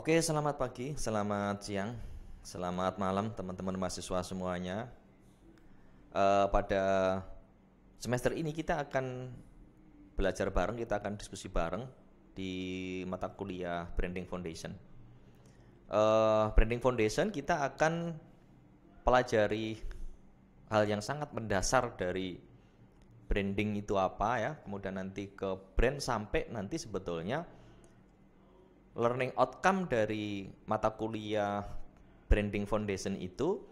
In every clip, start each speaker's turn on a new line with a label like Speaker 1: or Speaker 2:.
Speaker 1: Oke, selamat pagi, selamat siang, selamat malam teman-teman mahasiswa semuanya. Uh, pada semester ini kita akan belajar bareng, kita akan diskusi bareng di mata kuliah Branding Foundation. Uh, Branding Foundation kita akan pelajari hal yang sangat mendasar dari branding itu apa ya, kemudian nanti ke brand sampai nanti sebetulnya learning outcome dari mata kuliah branding foundation itu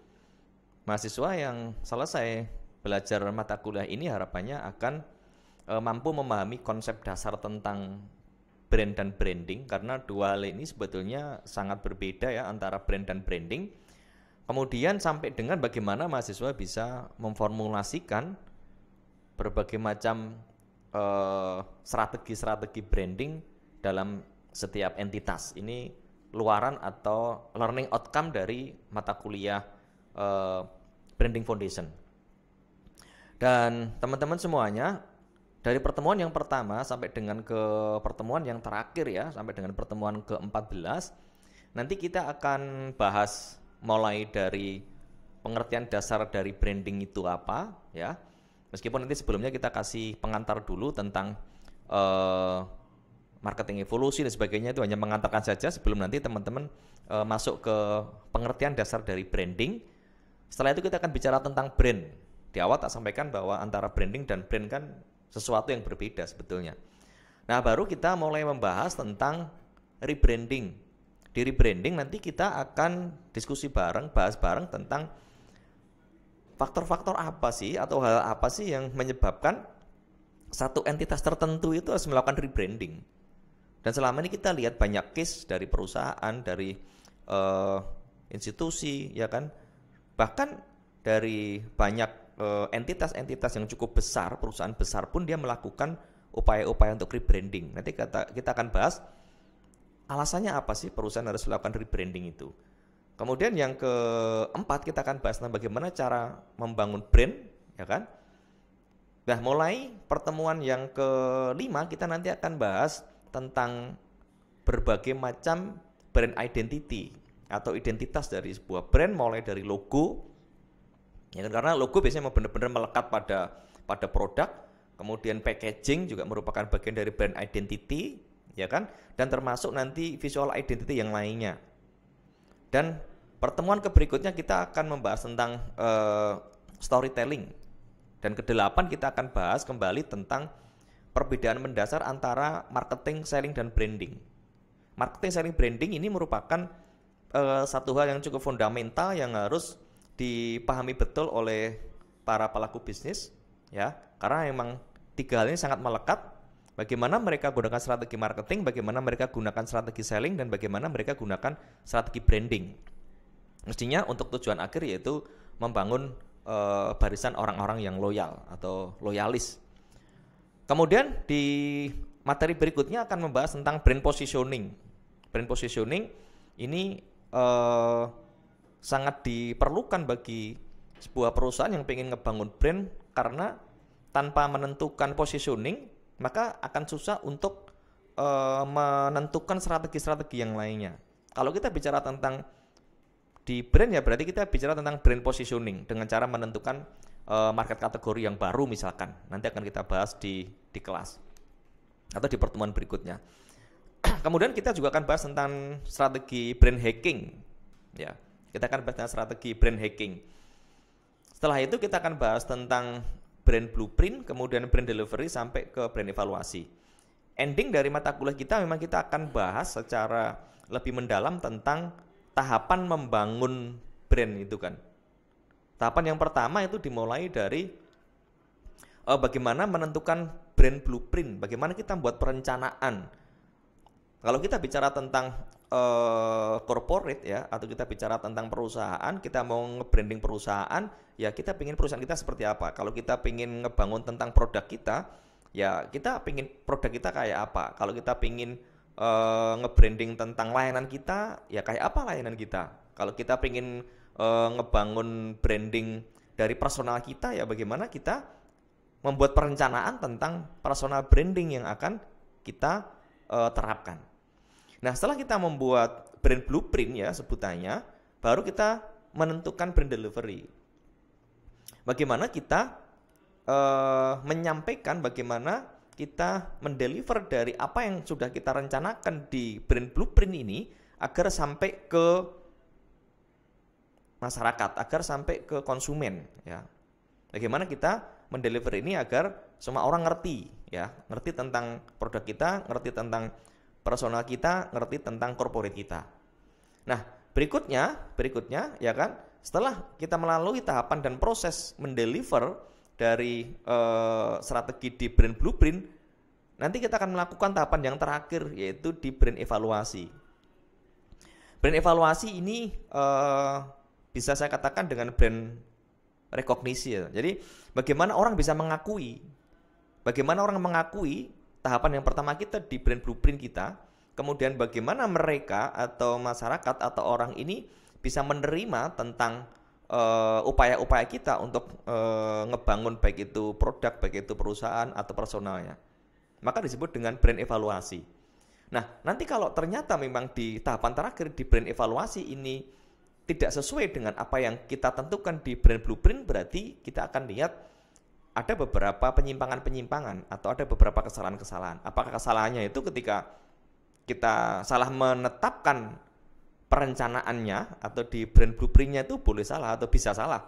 Speaker 1: mahasiswa yang selesai belajar mata kuliah ini harapannya akan e, mampu memahami konsep dasar tentang brand dan branding karena dua hal ini sebetulnya sangat berbeda ya antara brand dan branding. Kemudian sampai dengan bagaimana mahasiswa bisa memformulasikan berbagai macam eh, strategi-strategi uh, strategi -strategi branding dalam setiap entitas ini luaran atau learning outcome dari mata kuliah uh, branding foundation dan teman-teman semuanya dari pertemuan yang pertama sampai dengan ke pertemuan yang terakhir ya sampai dengan pertemuan ke-14 nanti kita akan bahas mulai dari pengertian dasar dari branding itu apa ya meskipun nanti sebelumnya kita kasih pengantar dulu tentang uh, marketing evolusi dan sebagainya itu hanya mengantarkan saja sebelum nanti teman-teman e, masuk ke pengertian dasar dari branding. Setelah itu kita akan bicara tentang brand. Di awal tak sampaikan bahwa antara branding dan brand kan sesuatu yang berbeda sebetulnya. Nah, baru kita mulai membahas tentang rebranding. Di rebranding nanti kita akan diskusi bareng, bahas bareng tentang faktor-faktor apa sih atau hal apa sih yang menyebabkan satu entitas tertentu itu harus melakukan rebranding. Dan selama ini kita lihat banyak case dari perusahaan, dari uh, institusi, ya kan, bahkan dari banyak eh, entitas-entitas uh, yang cukup besar, perusahaan besar pun dia melakukan upaya-upaya untuk rebranding. Nanti kita, kita akan bahas alasannya apa sih perusahaan harus melakukan rebranding itu. Kemudian yang keempat kita akan bahas tentang bagaimana cara membangun brand, ya kan? Nah, mulai pertemuan yang kelima kita nanti akan bahas tentang berbagai macam brand identity atau identitas dari sebuah brand mulai dari logo ya kan karena logo biasanya benar-benar melekat pada pada produk kemudian packaging juga merupakan bagian dari brand identity ya kan dan termasuk nanti visual identity yang lainnya dan pertemuan keberikutnya kita akan membahas tentang uh, storytelling dan kedelapan kita akan bahas kembali tentang perbedaan mendasar antara marketing, selling, dan branding. Marketing, selling, branding ini merupakan uh, satu hal yang cukup fundamental yang harus dipahami betul oleh para pelaku bisnis, ya, karena memang tiga hal ini sangat melekat. Bagaimana mereka gunakan strategi marketing, bagaimana mereka gunakan strategi selling, dan bagaimana mereka gunakan strategi branding. Mestinya untuk tujuan akhir yaitu membangun uh, barisan orang-orang yang loyal atau loyalis Kemudian di materi berikutnya akan membahas tentang brand positioning. Brand positioning ini eh, sangat diperlukan bagi sebuah perusahaan yang ingin ngebangun brand karena tanpa menentukan positioning maka akan susah untuk eh, menentukan strategi-strategi yang lainnya. Kalau kita bicara tentang di brand ya berarti kita bicara tentang brand positioning dengan cara menentukan uh, market kategori yang baru misalkan. Nanti akan kita bahas di di kelas atau di pertemuan berikutnya. Kemudian kita juga akan bahas tentang strategi brand hacking. Ya, kita akan bahas tentang strategi brand hacking. Setelah itu kita akan bahas tentang brand blueprint, kemudian brand delivery sampai ke brand evaluasi. Ending dari mata kuliah kita memang kita akan bahas secara lebih mendalam tentang tahapan membangun brand itu kan. Tahapan yang pertama itu dimulai dari uh, bagaimana menentukan brand blueprint, bagaimana kita membuat perencanaan. Kalau kita bicara tentang uh, corporate ya, atau kita bicara tentang perusahaan, kita mau nge-branding perusahaan, ya kita pingin perusahaan kita seperti apa. Kalau kita pingin ngebangun tentang produk kita, ya kita pingin produk kita kayak apa. Kalau kita pingin uh, nge-branding tentang layanan kita, ya kayak apa layanan kita. Kalau kita pingin uh, ngebangun branding dari personal kita ya bagaimana kita membuat perencanaan tentang personal branding yang akan kita uh, terapkan. Nah, setelah kita membuat brand blueprint ya sebutannya, baru kita menentukan brand delivery. Bagaimana kita uh, menyampaikan bagaimana kita mendeliver dari apa yang sudah kita rencanakan di brand blueprint ini agar sampai ke masyarakat agar sampai ke konsumen ya. Bagaimana kita mendeliver ini agar semua orang ngerti ya, ngerti tentang produk kita, ngerti tentang personal kita, ngerti tentang corporate kita. Nah, berikutnya, berikutnya ya kan, setelah kita melalui tahapan dan proses mendeliver dari eh, strategi di brand blueprint, nanti kita akan melakukan tahapan yang terakhir yaitu di brand evaluasi. Brand evaluasi ini eh, bisa saya katakan dengan brand rekognisi ya. Jadi bagaimana orang bisa mengakui bagaimana orang mengakui tahapan yang pertama kita di brand blueprint kita, kemudian bagaimana mereka atau masyarakat atau orang ini bisa menerima tentang upaya eh, upaya-upaya kita untuk uh, ngebangun baik itu produk, baik itu perusahaan atau personalnya. Maka disebut dengan brand evaluasi. Nah, nanti kalau ternyata memang di tahapan terakhir di brand evaluasi ini tidak sesuai dengan apa yang kita tentukan di brand blueprint berarti kita akan lihat ada beberapa penyimpangan-penyimpangan atau ada beberapa kesalahan-kesalahan. Apakah kesalahannya itu ketika kita salah menetapkan perencanaannya atau di brand blueprintnya itu boleh salah atau bisa salah.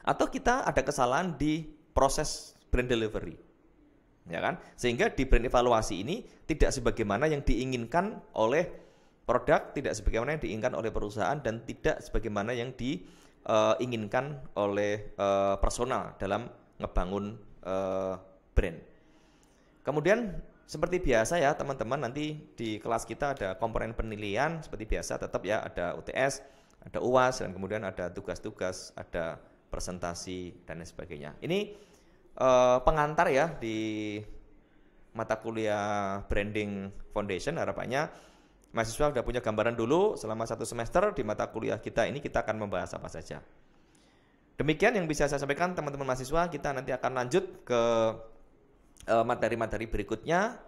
Speaker 1: Atau kita ada kesalahan di proses brand delivery. Ya kan? Sehingga di brand evaluasi ini tidak sebagaimana yang diinginkan oleh produk tidak sebagaimana yang diinginkan oleh perusahaan dan tidak sebagaimana yang diinginkan eh, uh, oleh uh, personal dalam ngebangun uh, brand. Kemudian seperti biasa ya teman-teman nanti di kelas kita ada komponen penilaian seperti biasa tetap ya ada UTS, ada UAS dan kemudian ada tugas-tugas, ada presentasi dan lain sebagainya. Ini uh, pengantar ya di mata kuliah branding foundation harapannya mahasiswa sudah punya gambaran dulu selama satu semester di mata kuliah kita ini kita akan membahas apa saja. Demikian yang bisa saya sampaikan teman-teman mahasiswa, kita nanti akan lanjut ke eh, materi-materi berikutnya.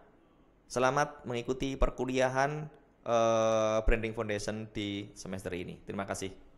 Speaker 1: Selamat mengikuti perkuliahan eh, Branding Foundation di semester ini. Terima kasih.